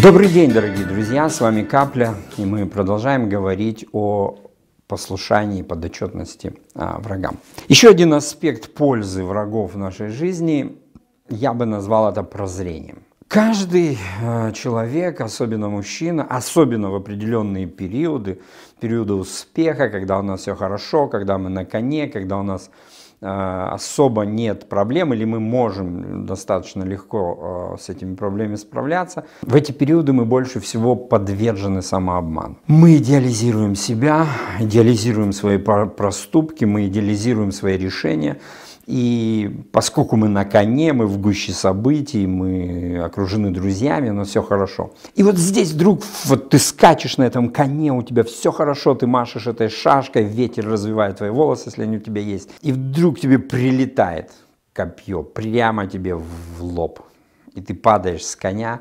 Добрый день, дорогие друзья, с вами Капля, и мы продолжаем говорить о послушании и подотчетности а, врагам. Еще один аспект пользы врагов в нашей жизни, я бы назвал это прозрением. Каждый а, человек, особенно мужчина, особенно в определенные периоды, периоды успеха, когда у нас все хорошо, когда мы на коне, когда у нас Э, особо нет проблем, или мы можем достаточно легко э, с этими проблемами справляться. В эти периоды мы больше всего подвержены самообману. Мы идеализируем себя, идеализируем свои проступки, мы идеализируем свои решения. И поскольку мы на коне, мы в гуще событий, мы окружены друзьями, но все хорошо. И вот здесь вдруг вот ты скачешь на этом коне, у тебя все хорошо, ты машешь этой шашкой, ветер развивает твои волосы, если они у тебя есть. И вдруг тебе прилетает копье прямо тебе в лоб. И ты падаешь с коня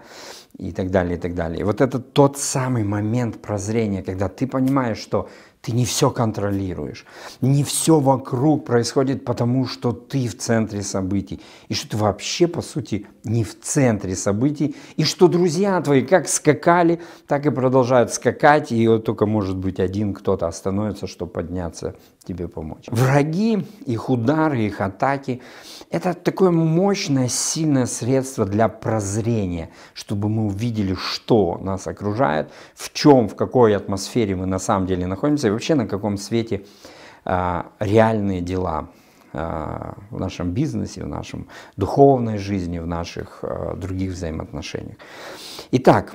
и так далее, и так далее. И вот это тот самый момент прозрения, когда ты понимаешь, что ты не все контролируешь. Не все вокруг происходит потому, что ты в центре событий. И что ты вообще, по сути, не в центре событий. И что друзья твои как скакали, так и продолжают скакать. И вот только, может быть, один кто-то остановится, чтобы подняться, тебе помочь. Враги, их удары, их атаки – это такое мощное, сильное средство для прозрения, чтобы мы увидели, что нас окружает, в чем, в какой атмосфере мы на самом деле находимся вообще на каком свете а, реальные дела а, в нашем бизнесе, в нашем духовной жизни, в наших а, других взаимоотношениях. Итак,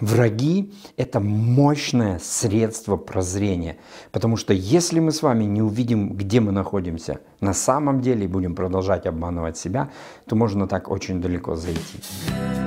Враги – это мощное средство прозрения, потому что если мы с вами не увидим, где мы находимся на самом деле и будем продолжать обманывать себя, то можно так очень далеко зайти.